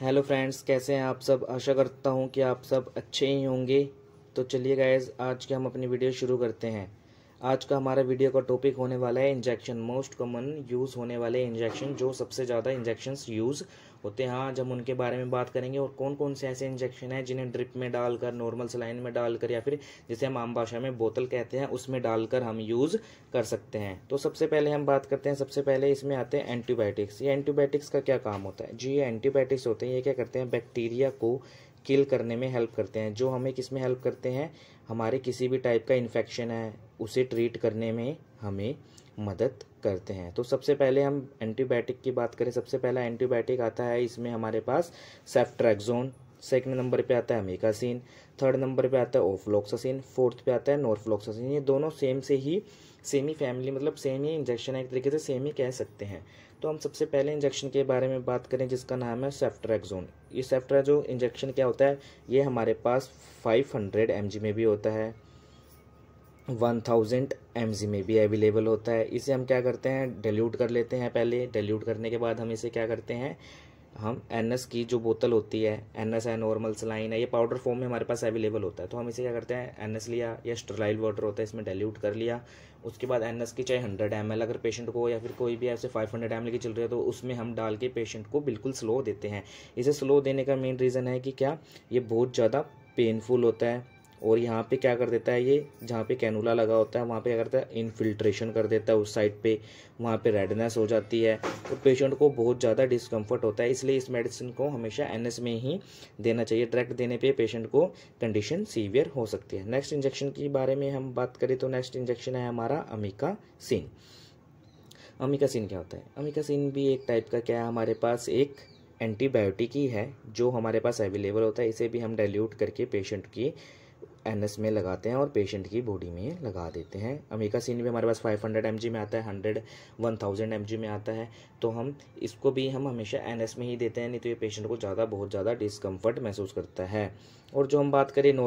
hello friends कैसे हैं आप सब आशा करता हूं कि आप सब अच्छे ही होंगे तो चलिए गाइज आज के हम अपनी वीडियो शुरू करते हैं आज का हमारा वीडियो का टॉपिक होने वाला है इंजेक्शन मोस्ट कॉमन यूज़ होने वाले इंजेक्शन जो सबसे ज़्यादा इंजेक्शंस यूज़ होते हैं आज हाँ, हम उनके बारे में बात करेंगे और कौन कौन से ऐसे इंजेक्शन हैं जिन्हें ड्रिप में डालकर नॉर्मल सलाइन में डालकर या फिर जिसे हम आम भाषा में बोतल कहते हैं उसमें डालकर हम यूज़ कर सकते हैं तो सबसे पहले हम बात करते हैं सबसे पहले इसमें आते हैं एंटीबायोटिक्स ये एंटीबायोटिक्स का क्या काम होता है जी ये एंटीबायोटिक्स होते हैं ये क्या करते हैं बैक्टीरिया को किल करने में हेल्प करते हैं जो हमें किस में हेल्प करते हैं हमारे किसी भी टाइप का इन्फेक्शन है उसे ट्रीट करने में हमें मदद करते हैं तो सबसे पहले हम एंटीबायोटिक की बात करें सबसे पहला एंटीबायोटिक आता है इसमें हमारे पास सेफ्ट्रैक्जोन सेकंड नंबर पे आता है मेकासिन थर्ड नंबर पे आता है ओफ्लोक्सासिन फोर्थ पे आता है नोरफ्लोक्सासिन ये दोनों सेम से ही सेम ही फैमिली मतलब सेम ही इंजेक्शन है एक तरीके से सेम ही कह सकते हैं तो हम सबसे पहले इंजेक्शन के बारे में बात करें जिसका नाम है सेफ्ट्रैक्जोन ये जो इंजेक्शन क्या होता है ये हमारे पास फाइव हंड्रेड में भी होता है वन थाउजेंड एम में भी अवेलेबल होता है इसे हम क्या करते हैं डेल्यूट कर लेते हैं पहले डिल्यूट करने के बाद हम इसे क्या करते हैं हम एन की जो बोतल होती है एन एस है नॉर्मल सलाइन है ये पाउडर फॉर्म में हमारे पास अवेलेबल होता है तो हम इसे क्या करते हैं एन लिया या स्टरलाइल वाटर होता है इसमें डेल्यूट कर लिया उसके बाद एन की चाहे हंड्रेड एम अगर पेशेंट को या फिर कोई भी ऐसे फाइव हंड्रेड एम की चल रही है तो उसमें हम डाल के पेशेंट को बिल्कुल स्लो देते हैं इसे स्लो देने का मेन रीज़न है कि क्या ये बहुत ज़्यादा पेनफुल होता है और यहाँ पे क्या कर देता है ये जहाँ पे कैनूला लगा होता है वहाँ पे क्या करता है इनफिल्ट्रेशन कर देता है उस साइड पे वहाँ पे रेडनेस हो जाती है और तो पेशेंट को बहुत ज़्यादा डिस्कम्फर्ट होता है इसलिए इस मेडिसिन को हमेशा एन में ही देना चाहिए डायरेक्ट देने पर पे पेशेंट को कंडीशन सीवियर हो सकती है नेक्स्ट इंजेक्शन के बारे में हम बात करें तो नेक्स्ट इंजेक्शन है हमारा अमिका सीन अमिका सीन क्या होता है अमिका सीन भी एक टाइप का क्या है हमारे पास एक एंटीबायोटिक ही है जो हमारे पास अवेलेबल होता है इसे भी हम डाइल्यूट करके पेशेंट की एनएस में लगाते हैं और पेशेंट की बॉडी में लगा देते हैं सीन भी हमारे पास 500 जी में आता है 100 1000 जी में आता है तो हम इसको भी हम हमेशा एनएस में ही देते हैं नहीं तो ये पेशेंट को ज़्यादा बहुत ज़्यादा डिस्कम्फर्ट महसूस करता है और जो हम बात करें ओ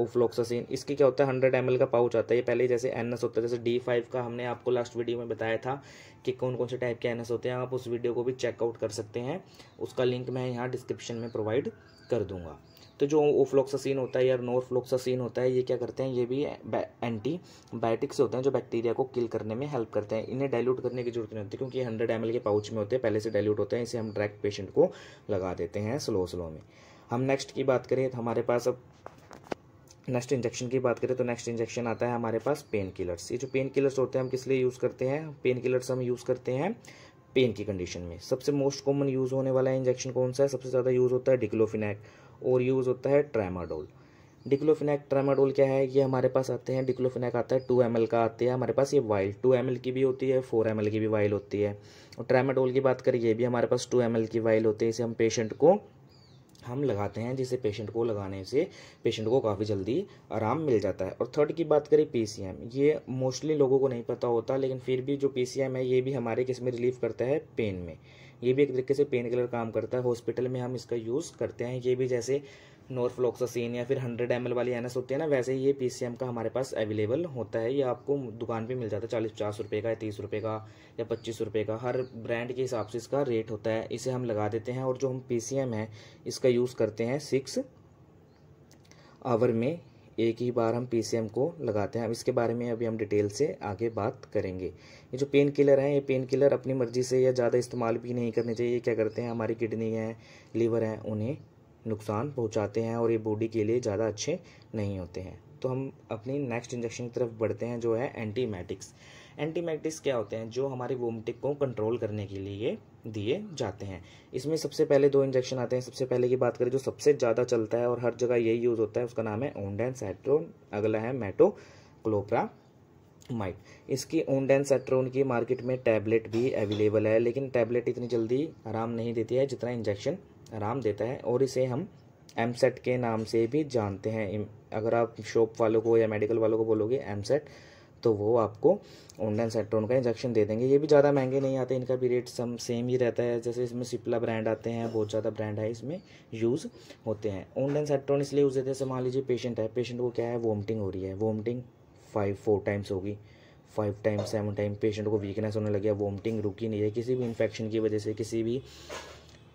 ओफ्लोक्सासिन इसकी क्या होता है हंड्रेड एम का पाउच आता है ये पहले जैसे एन होता है जैसे डी का हमने आपको लास्ट वीडियो में बताया था कि कौन कौन से टाइप के एन होते हैं आप उस वीडियो को भी चेकआउट कर सकते हैं उसका लिंक मैं यहाँ डिस्क्रिप्शन में प्रोवाइड कर दूँगा तो जो ओफ्लोक्सासीन होता है या नोरफ्लोक्सासिन होता है ये क्या करते हैं ये भी एंटी बायोटिक्स होते हैं जो बैक्टीरिया को किल करने में हेल्प करते हैं इन्हें डाइल्यूट करने की जरूरत नहीं होती क्योंकि ये हंड्रेड एम के पाउच में होते हैं पहले से डाइल्यूट होते हैं इसे हम डायरेक्ट पेशेंट को लगा देते हैं स्लो स्लो में हम नेक्स्ट की बात करें तो हमारे पास अब नेक्स्ट इंजेक्शन की बात करें तो नेक्स्ट इंजेक्शन आता है हमारे पास पेन किलर्स ये जो पेन किलर्स होते हैं हम किस लिए यूज़ करते हैं पेन किलर्स हम यूज़ करते हैं पेन की कंडीशन में सबसे मोस्ट कॉमन यूज़ होने वाला इंजेक्शन कौन सा है सबसे ज़्यादा यूज़ होता है डिक्लोफिनैक और यूज़ होता है ट्रैमाडोल डिक्लोफिनैक ट्रामाडोल क्या है ये हमारे पास आते हैं डिक्लोफिनैक आता है टू एम का आती है हमारे पास ये वाइल टू एम की भी होती है फोर एम की भी वाइल होती है और ट्रामाडोल की बात करें ये भी हमारे पास टू एम की वाइल होती है इसे हम पेशेंट को हम लगाते हैं जिसे पेशेंट को लगाने से पेशेंट को काफ़ी जल्दी आराम मिल जाता है और थर्ड की बात करें पीसीएम ये मोस्टली लोगों को नहीं पता होता लेकिन फिर भी जो पीसीएम है ये भी हमारे किस में रिलीफ करता है पेन में ये भी एक तरीके से पेन किलर काम करता है हॉस्पिटल में हम इसका यूज़ करते हैं ये भी जैसे नोरफ्लोक्सासिन या फिर हंड्रेड एम वाली एन होती है ना वैसे ही ये पी का हमारे पास अवेलेबल होता है ये आपको दुकान पे मिल जाता है चालीस पचास रुपये का या तीस रुपये का या पच्चीस रुपये का हर ब्रांड के हिसाब से इसका रेट होता है इसे हम लगा देते हैं और जो हम पी है इसका यूज़ करते हैं सिक्स आवर में एक ही बार हम पीसीएम को लगाते हैं अब इसके बारे में अभी हम डिटेल से आगे बात करेंगे ये जो पेन किलर हैं ये पेन किलर अपनी मर्जी से या ज़्यादा इस्तेमाल भी नहीं करने चाहिए ये क्या करते हैं हमारी किडनी है लीवर हैं उन्हें नुकसान पहुंचाते हैं और ये बॉडी के लिए ज़्यादा अच्छे नहीं होते हैं तो हम अपनी नेक्स्ट इंजेक्शन की तरफ बढ़ते हैं जो है एंटीमेटिक्स एंटीमेटिक्स क्या होते हैं जो हमारे वोमटिक को कंट्रोल करने के लिए दिए जाते हैं इसमें सबसे पहले दो इंजेक्शन आते हैं सबसे पहले की बात करें जो सबसे ज़्यादा चलता है और हर जगह यही यूज़ होता है उसका नाम है ओंडेन सेट्रोन अगला है मेटोक्लोप्रा माइट इसकी ओनडेन सेट्रोन की मार्केट में टैबलेट भी अवेलेबल है लेकिन टैबलेट इतनी जल्दी आराम नहीं देती है जितना इंजेक्शन आराम देता है और इसे हम एम के नाम से भी जानते हैं अगर आप शॉप वालों को या मेडिकल वालों को बोलोगे एम सेट तो वो आपको ओंडन सेट्रोन का इंजेक्शन दे देंगे ये भी ज़्यादा महंगे नहीं आते इनका भी रेट सम सेम ही रहता है जैसे इसमें सिप्ला ब्रांड आते हैं बहुत ज़्यादा ब्रांड है इसमें यूज़ होते हैं ओंडन सेट्रोन इसलिए यूज़ देते हैं मान लीजिए पेशेंट है पेशेंट को क्या है वोमटिंग हो रही है वोमटिंग फाइव फोर टाइम्स होगी five times seven time patient को वीकनेस होने लगी है वोमटिंग रुकी नहीं है किसी भी इन्फेक्शन की वजह से किसी भी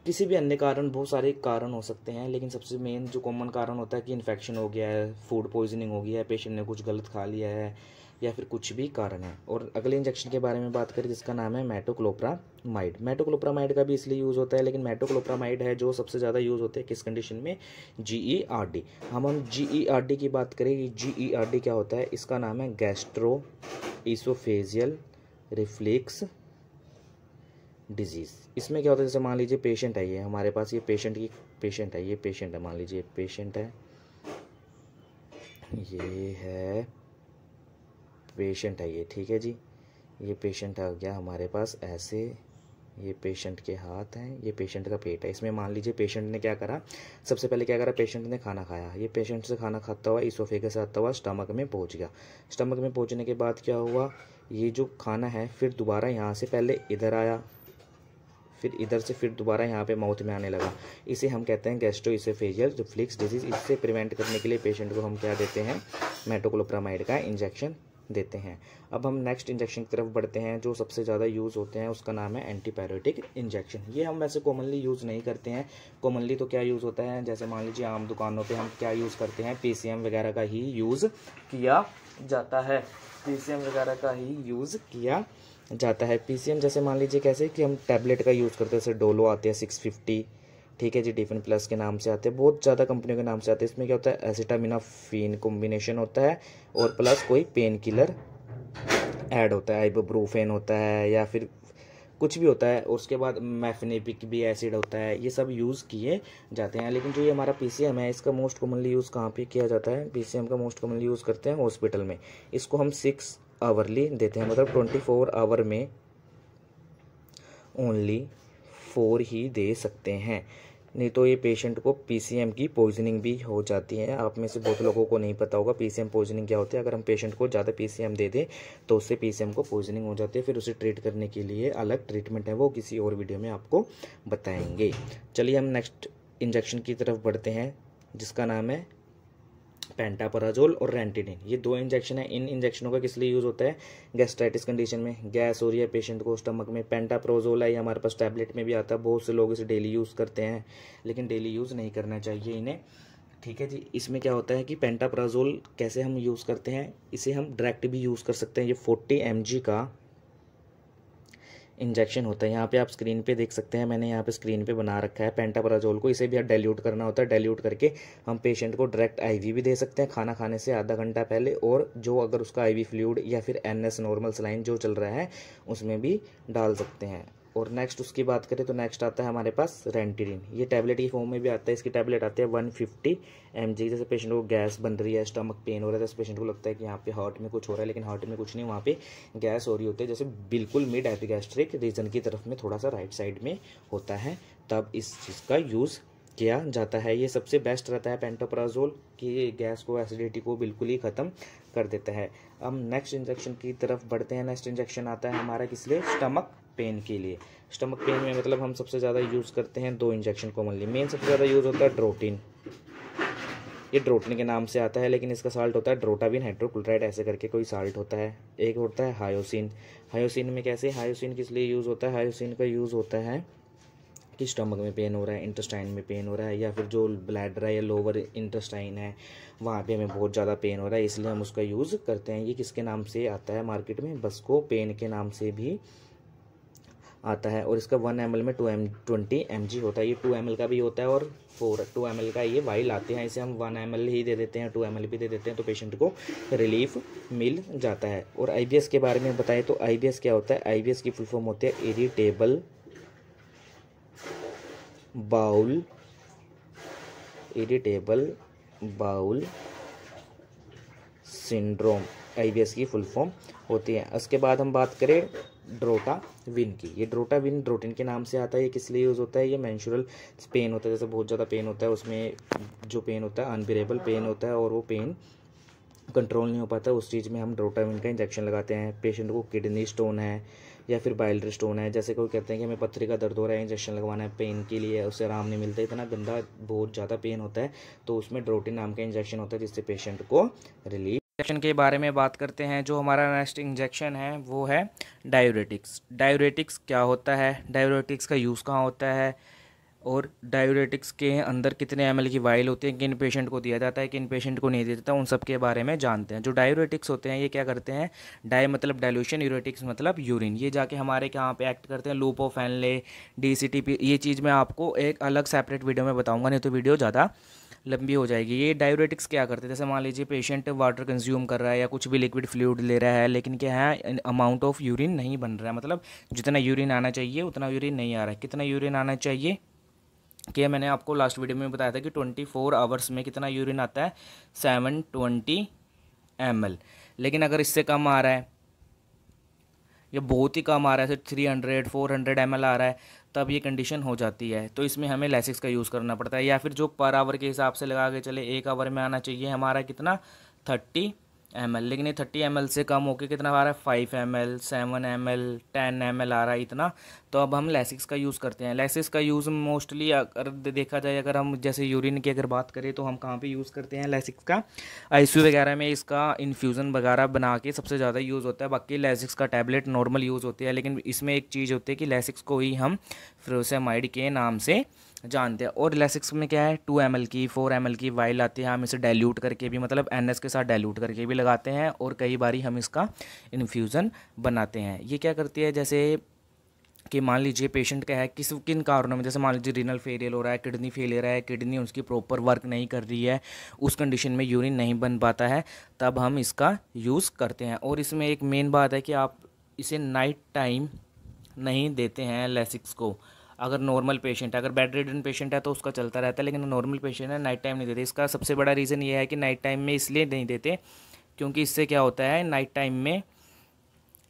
किसी भी अन्य कारण बहुत सारे कारण हो सकते हैं लेकिन सबसे मेन जो कॉमन कारण होता है कि इन्फेक्शन हो गया है फूड पॉइजनिंग हो गया है पेशेंट ने कुछ गलत खा लिया है या फिर कुछ भी कारण है और अगले इंजेक्शन के बारे में बात करें जिसका नाम है मेटोक्लोप्रामाइड मेटोक्लोप्रामाइड का भी इसलिए यूज़ होता है लेकिन मेटोक्लोप्रामाइड है जो सबसे ज़्यादा यूज़ होते हैं किस कंडीशन में जी ई आर डी हम हम जी ई आर डी की बात करें जी ई आर डी क्या होता है इसका नाम है गैस्ट्रो ईसोफेजियल रिफ्लिक्स डिजीज़ इसमें क्या होता है जैसे मान लीजिए पेशेंट है ये हमारे पास ये पेशेंट की पेशेंट है ये पेशेंट है मान लीजिए पेशेंट है ये है पेशेंट है ये ठीक है जी ये पेशेंट आ गया हमारे पास ऐसे ये पेशेंट के हाथ हैं ये पेशेंट का पेट है इसमें मान लीजिए पेशेंट ने क्या करा सबसे पहले क्या करा पेशेंट ने खाना खाया ये पेशेंट से खाना खाता हुआ इसोफेगस आता हुआ स्टमक में पहुंच गया स्टमक में पहुंचने के बाद क्या हुआ ये जो खाना है फिर दोबारा यहाँ से पहले इधर आया फिर इधर से फिर दोबारा यहाँ पे माउथ में आने लगा इसे हम कहते हैं गैस्ट्रो इसोफेजियल रिफ्लिक्स डिजीज़ इससे प्रिवेंट करने के लिए पेशेंट को हम क्या देते हैं मेटोक्लोप्रामाइड का इंजेक्शन देते हैं अब हम नेक्स्ट इंजेक्शन की तरफ बढ़ते हैं जो सबसे ज़्यादा यूज़ होते हैं उसका नाम है एंटीबायोटिक इंजेक्शन ये हम वैसे कॉमनली यूज़ नहीं करते हैं कॉमनली तो क्या यूज़ होता है जैसे मान लीजिए आम दुकानों पर हम क्या यूज़ करते हैं पी वगैरह का ही यूज़ किया जाता है पी वगैरह का ही यूज़ किया जाता है पी जैसे मान लीजिए कैसे कि हम टैबलेट का यूज़ करते हैं जैसे डोलो आते हैं सिक्स फिफ्टी ठीक है जी टिफिन प्लस के नाम से आते हैं बहुत ज़्यादा कंपनियों के नाम से आते हैं इसमें क्या होता है फीन कॉम्बिनेशन होता है और प्लस कोई पेन किलर ऐड होता है आइबोब्रूफेन होता है या फिर कुछ भी होता है उसके बाद मैफनेपिक भी एसिड होता है ये सब यूज़ किए जाते हैं लेकिन जो ये हमारा पी है इसका मोस्ट कॉमनली यूज़ कहाँ पे किया जाता है पी का मोस्ट कॉमनली यूज़ करते हैं हॉस्पिटल में इसको हम सिक्स आवरली देते हैं मतलब ट्वेंटी फोर आवर में ओनली फोर ही दे सकते हैं नहीं तो ये पेशेंट को पीसीएम की पॉइजनिंग भी हो जाती है आप में से बहुत लोगों को नहीं पता होगा पीसीएम पॉइजनिंग क्या होती है अगर हम पेशेंट को ज़्यादा पीसीएम दे दें तो उससे पीसीएम को पॉइजनिंग हो जाती है फिर उसे ट्रीट करने के लिए अलग ट्रीटमेंट है वो किसी और वीडियो में आपको बताएंगे चलिए हम नेक्स्ट इंजेक्शन की तरफ बढ़ते हैं जिसका नाम है पेंटापराजोल और रेंटिडिन ये दो इंजेक्शन है इन इंजेक्शनों का किस लिए यूज़ होता है गैस्ट्राइटिस कंडीशन में गैस हो रही है पेशेंट को स्टमक में पेंटाप्रोजोल है ये हमारे पास टैबलेट में भी आता है बहुत से लोग इसे डेली यूज़ करते हैं लेकिन डेली यूज़ नहीं करना चाहिए इन्हें ठीक है जी इसमें क्या होता है कि पेंटाप्राजोल कैसे हम यूज़ करते हैं इसे हम डायरेक्ट भी यूज़ कर सकते हैं ये फोर्टी एम का इंजेक्शन होता है यहाँ पे आप स्क्रीन पे देख सकते हैं मैंने यहाँ पे स्क्रीन पे बना रखा है पेंटापराजोल को इसे भी आप डाइल्यूट करना होता है डाइल्यूट करके हम पेशेंट को डायरेक्ट आईवी भी दे सकते हैं खाना खाने से आधा घंटा पहले और जो अगर उसका आईवी फ्लूड या फिर एनएस नॉर्मल सलाइन जो चल रहा है उसमें भी डाल सकते हैं और नेक्स्ट उसकी बात करें तो नेक्स्ट आता है हमारे पास रेंटिरिन ये टैबलेट की फॉर्म में भी आता है इसकी टैबलेट आती है वन फिफ्टी एम जी जैसे पेशेंट को गैस बन रही है स्टमक पेन हो रहा है जैसे तो पेशेंट को लगता है कि यहाँ पे हार्ट में कुछ हो रहा है लेकिन हार्ट में कुछ नहीं वहाँ पे गैस हो रही होती है जैसे बिल्कुल मिड एपिगैस्ट्रिक रीजन की तरफ में थोड़ा सा राइट साइड में होता है तब इस चीज़ का यूज़ किया जाता है ये सबसे बेस्ट रहता है पेंटोप्राजोल कि गैस को एसिडिटी को बिल्कुल ही ख़त्म कर देता है अब नेक्स्ट इंजेक्शन की तरफ बढ़ते हैं नेक्स्ट इंजेक्शन आता है हमारा किस लिए स्टमक पेन के लिए स्टमक पेन में मतलब हम सबसे ज़्यादा यूज़ करते हैं दो इंजेक्शन कॉमनली मेन सबसे ज़्यादा यूज़ होता है ड्रोटिन ये ड्रोटिन के नाम से आता है लेकिन इसका साल्ट होता है ड्रोटाबिन हाइड्रोक्लोराइड ऐसे करके कोई साल्ट होता है एक होता है हायोसिन हायोसिन में कैसे हायोसिन किस लिए यूज़ होता है हायोसिन का यूज़ होता है कि स्टमक में पेन हो रहा है इंटेस्टाइन में पेन हो रहा है या फिर जो ब्लैडर है या लोअर इंटेस्टाइन है वहाँ पे हमें बहुत ज़्यादा पेन हो रहा है इसलिए हम उसका यूज़ करते हैं ये किसके नाम से आता है मार्केट में बस को पेन के नाम से भी आता है और इसका वन एम में टू एम ट्वेंटी एम होता है ये टू एम का भी होता है और फोर टू एम का ये वाइल आते हैं इसे हम वन एम ही दे देते हैं टू एम भी दे देते हैं तो पेशेंट को रिलीफ मिल जाता है और आई के बारे में बताएं तो आई क्या होता है आई की फुल फॉर्म होती है irritable bowel irritable bowel syndrome I की फुल फॉर्म होती है उसके बाद हम बात करें ड्रोटा विन की ये ड्रोटा विन ड्रोटिन के नाम से आता है ये किस लिए यूज़ होता है ये मैंशुरल पेन होता है जैसे बहुत ज़्यादा पेन होता है उसमें जो पेन होता है अनबिरेबल पेन होता है और वो पेन कंट्रोल नहीं हो पाता उस चीज़ में हम ड्रोटाविन का इंजेक्शन लगाते हैं पेशेंट को किडनी स्टोन है या फिर बाइलरी स्टोन है जैसे कोई कहते हैं कि हमें पत्थरी का दर्द हो रहा है इंजेक्शन लगवाना है पेन के लिए उससे आराम नहीं मिलता इतना गंदा बहुत ज़्यादा पेन होता है तो उसमें ड्रोटिन नाम का इंजेक्शन होता है जिससे पेशेंट को रिलीफ इंजेक्शन के बारे में बात करते हैं जो हमारा नेक्स्ट इंजेक्शन है वो है डायोरेटिक्स डायोरेटिक्स क्या होता है डायोरेटिक्स का यूज़ कहाँ होता है और डायोरेटिक्स के अंदर कितने एम की वाइल होती है किन पेशेंट को दिया जाता है किन पेशेंट को नहीं दिया जाता उन सब के बारे में जानते हैं जो डायोरेटिक्स होते हैं ये क्या करते हैं डाई मतलब डायलूशन यूरेटिक्स मतलब यूरिन ये जाके हमारे यहाँ पे एक्ट करते हैं लूपो फैनले डी ये चीज़ मैं आपको एक अलग सेपरेट वीडियो में बताऊँगा नहीं तो वीडियो ज़्यादा लंबी हो जाएगी ये डायोरेटिक्स क्या करते हैं जैसे मान लीजिए पेशेंट वाटर कंज्यूम कर रहा है या कुछ भी लिक्विड फ्लूड ले रहा है लेकिन क्या है अमाउंट ऑफ यूरिन नहीं बन रहा है मतलब जितना यूरिन आना चाहिए उतना यूरिन नहीं आ रहा है कितना यूरिन आना चाहिए कि मैंने आपको लास्ट वीडियो में बताया था कि ट्वेंटी फोर आवर्स में कितना यूरिन आता है सेवन ट्वेंटी एम लेकिन अगर इससे कम आ रहा है या बहुत ही कम आ रहा है सिर्फ three hundred four hundred M आ रहा है तब ये कंडीशन हो जाती है तो इसमें हमें लेसिक्स का यूज़ करना पड़ता है या फिर जो पर आवर के हिसाब से लगा के चले एक आवर में आना चाहिए हमारा कितना थर्टी एम लेकिन ये थर्टी एम से कम होके कितना आ रहा है five M L seven M L ten M आ रहा है इतना तो अब हम लेसिक्स का यूज़ करते हैं लेसिक्स का यूज़ मोस्टली अगर देखा जाए अगर हम जैसे यूरिन की अगर बात करें तो हम कहाँ पे यूज़ करते हैं लेसिक्स का आईसीयू वगैरह में इसका इन्फ्यूज़न वगैरह बना के सबसे ज़्यादा यूज़ होता है बाकी लेसिक्स का टैबलेट नॉर्मल यूज़ होती है लेकिन इसमें एक चीज़ होती है कि लेसिक्स को ही हम फ्रोसेमाइड के नाम से जानते हैं और लेसिक्स में क्या है टू एम की फोर एम की वाइल आती है हम इसे डाइल्यूट करके भी मतलब एन के साथ डाइल्यूट करके भी लगाते हैं और कई बारी हम इसका इन्फ्यूज़न बनाते हैं ये क्या करती है जैसे कि मान लीजिए पेशेंट का है किस किन कारणों में जैसे मान लीजिए रीनल फेलियर हो रहा है किडनी फेलियर है किडनी उसकी प्रॉपर वर्क नहीं कर रही है उस कंडीशन में यूरिन नहीं बन पाता है तब हम इसका यूज़ करते हैं और इसमें एक मेन बात है कि आप इसे नाइट टाइम नहीं देते हैं लेसिक्स को अगर नॉर्मल पेशेंट है अगर बेड रिडन पेशेंट है तो उसका चलता रहता है लेकिन नॉर्मल पेशेंट है नाइट टाइम नहीं देते इसका सबसे बड़ा रीज़न ये है कि नाइट टाइम में इसलिए नहीं देते क्योंकि इससे क्या होता है नाइट टाइम में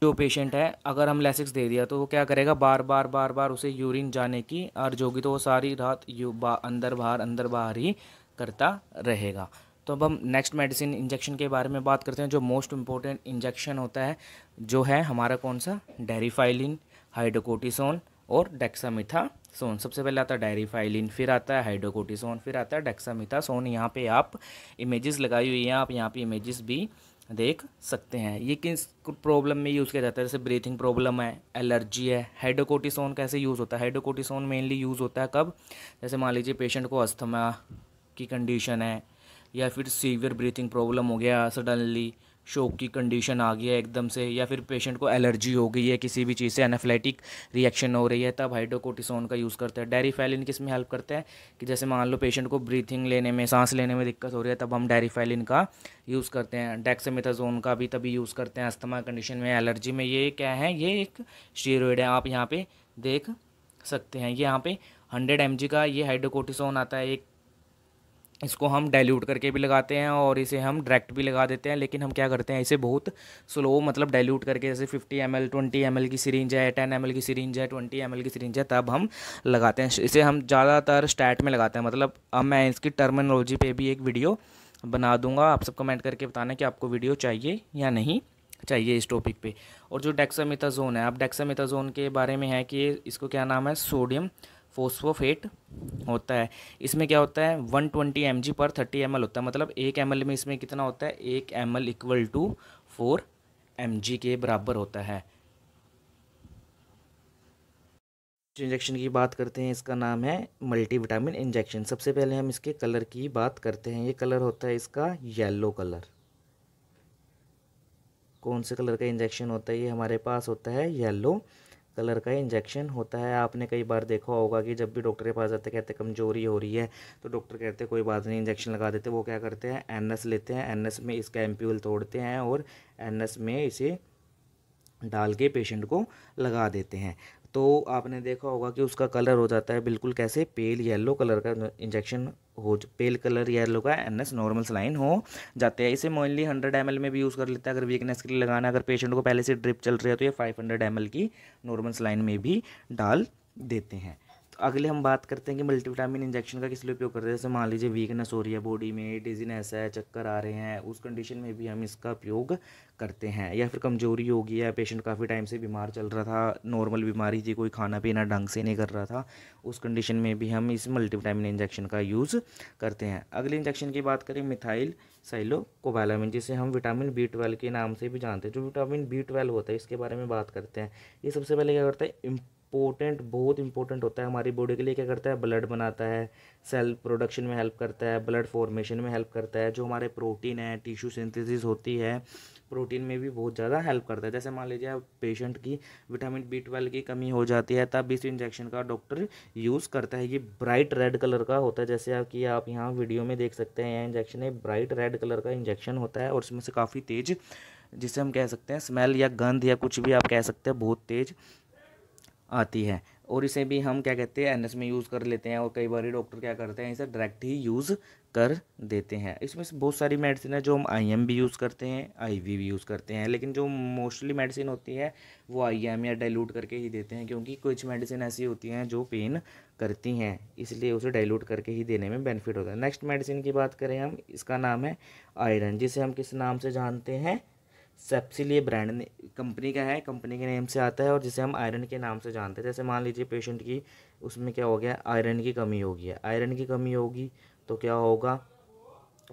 जो पेशेंट है अगर हम लेसिक्स दे दिया तो वो क्या करेगा बार बार बार बार उसे यूरिन जाने की और जोगी तो वो सारी रात यू बा, अंदर बाहर अंदर बाहर ही करता रहेगा तो अब हम नेक्स्ट मेडिसिन इंजेक्शन के बारे में बात करते हैं जो मोस्ट इम्पोर्टेंट इंजेक्शन होता है जो है हमारा कौन सा डेरीफाइलिन हाइड्रोकोटिसोन और डेक्सामिथासोन सबसे पहले आता है डायरीफाइलिन फिर आता है हाइड्रोकोटिसोन फिर आता है डेक्सामिथासोन यहाँ पे आप इमेजेस लगाई हुई हैं आप यहाँ पे इमेजेस भी देख सकते हैं ये किस प्रॉब्लम में यूज़ किया जाता है जैसे ब्रीथिंग प्रॉब्लम है एलर्जी है हाइड्रोकोटिसोन कैसे यूज़ होता है हाइड्रोकोटिसोन मेनली यूज़ होता है कब जैसे मान लीजिए पेशेंट को अस्थमा की कंडीशन है या फिर सीवियर ब्रीथिंग प्रॉब्लम हो गया सडनली शोक की कंडीशन आ गई है एकदम से या फिर पेशेंट को एलर्जी हो गई है किसी भी चीज़ से एनाफ्लेटिक रिएक्शन हो रही है तब हाइड्रोकोटिसोन का यूज़ करते हैं डेरीफेलिन किस में हेल्प करते हैं कि जैसे मान लो पेशेंट को ब्रीथिंग लेने में सांस लेने में दिक्कत हो रही है तब हम डेरीफाइलिन का यूज़ करते हैं डेक्सामेथाजोन का भी तभी यूज़ करते हैं अस्थमा कंडीशन में एलर्जी में ये क्या है ये एक स्टीरोड है आप यहाँ पर देख सकते हैं ये यहाँ पे हंड्रेड एम का ये हाइड्रोकोटिसोन आता है एक इसको हम डाइल्यूट करके भी लगाते हैं और इसे हम डायरेक्ट भी लगा देते हैं लेकिन हम क्या करते हैं इसे बहुत स्लो मतलब डाइल्यूट करके जैसे 50 M L twenty M L की सीरेंज है 10 एम एल की सीरीज है 20 एम एल की सीरेंज है तब हम लगाते हैं इसे हम ज़्यादातर स्टैट में लगाते हैं मतलब अब मैं इसकी टर्मिनोलॉजी पर भी एक वीडियो बना दूंगा आप सब कमेंट करके बताना कि आपको वीडियो चाहिए या नहीं चाहिए इस टॉपिक पर और जो डेक्सामिथाजोन है अब डेक्सामिथाजोन के बारे में है कि इसको क्या नाम है सोडियम फोस्फोफेट होता है इसमें क्या होता है 120 ट्वेंटी एम जी पर थर्टी एम होता है मतलब एक एम में इसमें कितना होता है एक M L equal to four M के बराबर होता है इंजेक्शन की बात करते हैं इसका नाम है मल्टीविटामिन इंजेक्शन सबसे पहले हम इसके कलर की बात करते हैं ये कलर होता है इसका येलो कलर कौन से कलर का इंजेक्शन होता है ये हमारे पास होता है येलो कलर का इंजेक्शन होता है आपने कई बार देखा होगा कि जब भी डॉक्टर के पास जाते कहते कमजोरी हो रही है तो डॉक्टर कहते कोई बात नहीं इंजेक्शन लगा देते वो क्या करते हैं एन लेते हैं एन में इसका एम्प्यूल तोड़ते हैं और एन में इसे डाल के पेशेंट को लगा देते हैं तो आपने देखा होगा कि उसका कलर हो जाता है बिल्कुल कैसे पेल येलो कलर का इंजेक्शन हो पेल कलर येलो का एन एस नॉर्मल स्लाइन हो जाते हैं इसे मोइनली हंड्रेड एम में भी यूज़ कर लेते हैं अगर वीकनेस के लिए लगाना अगर पेशेंट को पहले से ड्रिप चल रही है तो ये फाइव हंड्रेड एम की नॉर्मल स्लाइन में भी डाल देते हैं तो अगले हम बात करते हैं कि मल्टीविटामिन इंजेक्शन का किस लिए उपयोग करते हैं जैसे मान लीजिए वीकनेस हो रही है बॉडी में डिजीनेस है चक्कर आ रहे हैं उस कंडीशन में भी हम इसका उपयोग करते हैं या फिर कमजोरी हो गई है पेशेंट काफ़ी टाइम से बीमार चल रहा था नॉर्मल बीमारी थी कोई खाना पीना ढंग से नहीं कर रहा था उस कंडीशन में भी हम इस मल्टीविटामिन इंजेक्शन का यूज़ करते हैं अगले इंजेक्शन की बात करें मिथाइल साइलो कोबैलामिन जिसे हम विटामिन बी ट्वेल्व के नाम से भी जानते हैं जो विटामिन बी ट्वेल्व होता है इसके बारे में बात करते हैं ये सबसे पहले क्या करता है इम्पोर्टेंट बहुत इंपॉर्टेंट होता है हमारी बॉडी के लिए क्या करता है ब्लड बनाता है सेल प्रोडक्शन में हेल्प करता है ब्लड फॉर्मेशन में हेल्प करता है जो हमारे प्रोटीन है टिश्यू सिंथेसिस होती है प्रोटीन में भी बहुत ज़्यादा हेल्प करता है जैसे मान लीजिए पेशेंट की विटामिन बी ट्वेल्व की कमी हो जाती है तब इस इंजेक्शन का डॉक्टर यूज़ करता है ये ब्राइट रेड कलर का होता है जैसे कि आप यहाँ वीडियो में देख सकते हैं यह इंजेक्शन है ब्राइट रेड कलर का इंजेक्शन होता है और इसमें से काफ़ी तेज़ जिसे हम कह सकते हैं स्मेल या गंध या कुछ भी आप कह सकते हैं बहुत तेज़ आती है और इसे भी हम क्या कहते हैं एनएस में यूज़ कर लेते हैं और कई बार डॉक्टर क्या करते हैं इसे डायरेक्ट ही यूज़ कर देते हैं इसमें से बहुत सारी मेडिसिन है जो हम आई एम भी यूज़ करते हैं आई वी भी यूज़ करते हैं लेकिन जो मोस्टली मेडिसिन होती है वो आई एम या डाइल्यूट करके ही देते हैं क्योंकि कुछ मेडिसिन ऐसी होती हैं जो पेन करती हैं इसलिए उसे डाइल्यूट करके ही देने में बेनिफिट होता है नेक्स्ट मेडिसिन की बात करें हम इसका नाम है आयरन जिसे हम किस नाम से जानते हैं सेप्सिल ये ब्रांड ने कंपनी का है कंपनी के नेम से आता है और जिसे हम आयरन के नाम से जानते हैं जैसे मान लीजिए पेशेंट की उसमें क्या हो गया आयरन की कमी होगी आयरन की कमी होगी तो क्या होगा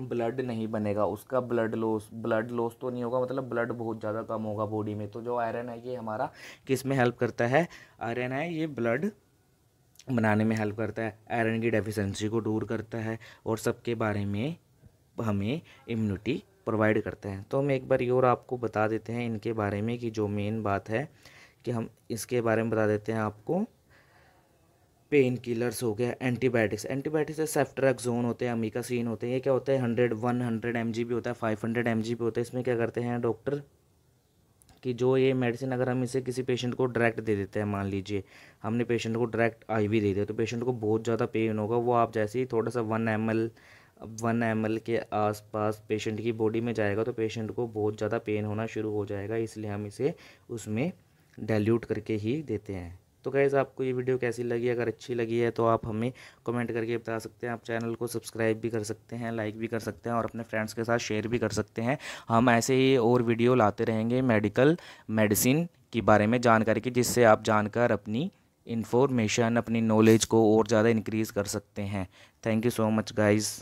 ब्लड नहीं बनेगा उसका ब्लड लॉस ब्लड लॉस तो नहीं होगा मतलब ब्लड बहुत ज़्यादा कम होगा बॉडी में तो जो आयरन है ये हमारा किस में हेल्प करता है आयरन है ये ब्लड बनाने में हेल्प करता है आयरन की डेफिशिएंसी को दूर करता है और सबके बारे में हमें इम्यूनिटी प्रोवाइड करते हैं तो हम एक बार ये और आपको बता देते हैं इनके बारे में कि जो मेन बात है कि हम इसके बारे में बता देते हैं आपको पेन किलर्स हो गया एंटीबायोटिक्स एंटीबायोटिक्स से जोन होते हैं सीन होते हैं ये क्या होता है हंड्रेड वन हंड्रेड एम भी होता है फाइव हंड्रेड एम भी होता है इसमें क्या करते हैं डॉक्टर कि जो ये मेडिसिन अगर हम इसे किसी पेशेंट को डायरेक्ट दे देते हैं मान लीजिए हमने पेशेंट को डायरेक्ट आईवी दे दिया तो पेशेंट को बहुत ज़्यादा पेन होगा वो आप जैसे ही थोड़ा सा वन एम वन एम के आसपास पेशेंट की बॉडी में जाएगा तो पेशेंट को बहुत ज़्यादा पेन होना शुरू हो जाएगा इसलिए हम इसे उसमें डाइल्यूट करके ही देते हैं तो गैज़ आपको ये वीडियो कैसी लगी अगर अच्छी लगी है तो आप हमें कमेंट करके बता सकते हैं आप चैनल को सब्सक्राइब भी कर सकते हैं लाइक भी कर सकते हैं और अपने फ्रेंड्स के साथ शेयर भी कर सकते हैं हम ऐसे ही और वीडियो लाते रहेंगे मेडिकल मेडिसिन के बारे में जानकारी की जिससे आप जानकर अपनी इन्फॉर्मेशन अपनी नॉलेज को और ज़्यादा इंक्रीज़ कर सकते हैं thank you so much guys